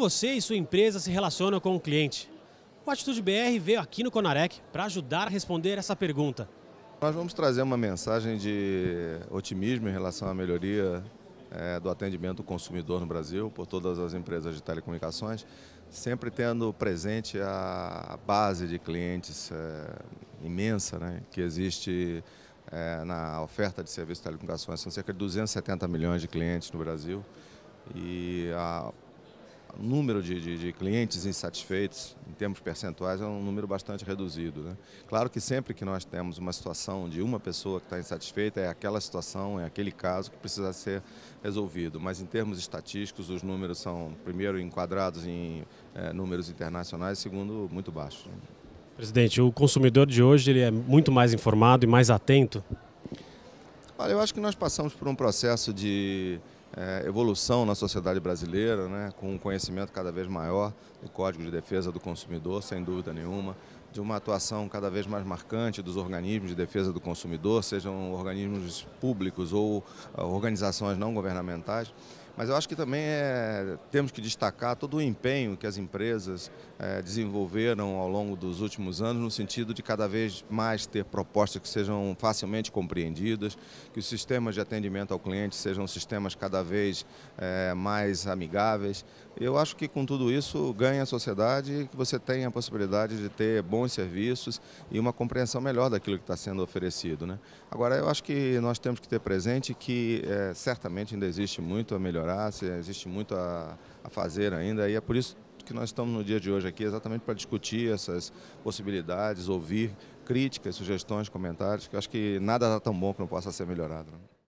você e sua empresa se relacionam com o cliente? O Atitude BR veio aqui no Conarec para ajudar a responder essa pergunta. Nós vamos trazer uma mensagem de otimismo em relação à melhoria é, do atendimento do consumidor no Brasil por todas as empresas de telecomunicações, sempre tendo presente a base de clientes é, imensa né, que existe é, na oferta de serviços de telecomunicações. São cerca de 270 milhões de clientes no Brasil e a o número de, de, de, clientes insatisfeitos, em termos percentuais, é um número bastante reduzido. Né? Claro que sempre que nós temos uma situação de uma pessoa que está insatisfeita, é aquela situação, é aquele caso que precisa ser resolvido. Mas em termos estatísticos, os números são, primeiro, enquadrados em é, números internacionais, segundo, muito baixos. Presidente, o consumidor de hoje ele é muito mais informado e mais atento? Olha, eu acho que nós passamos por um processo de é, evolução na sociedade brasileira, né, com um conhecimento cada vez maior do Código de Defesa do Consumidor, sem dúvida nenhuma, de uma atuação cada vez mais marcante dos organismos de defesa do consumidor, sejam organismos públicos ou ah, organizações não governamentais. Mas eu acho que também é, temos que destacar todo o empenho que as empresas é, desenvolveram ao longo dos últimos anos no sentido de cada vez mais ter propostas que sejam facilmente compreendidas, que os sistemas de atendimento ao cliente sejam sistemas cada vez é, mais amigáveis. Eu acho que com tudo isso ganha a sociedade que você tem a possibilidade de ter bons serviços e uma compreensão melhor daquilo que está sendo oferecido. Né? Agora, eu acho que nós temos que ter presente que é, certamente ainda existe muito a melhorar melhorar, se existe muito a, a fazer ainda, e é por isso que nós estamos no dia de hoje aqui, exatamente para discutir essas possibilidades, ouvir críticas, sugestões, comentários, que eu acho que nada está tão bom que não possa ser melhorado. Né?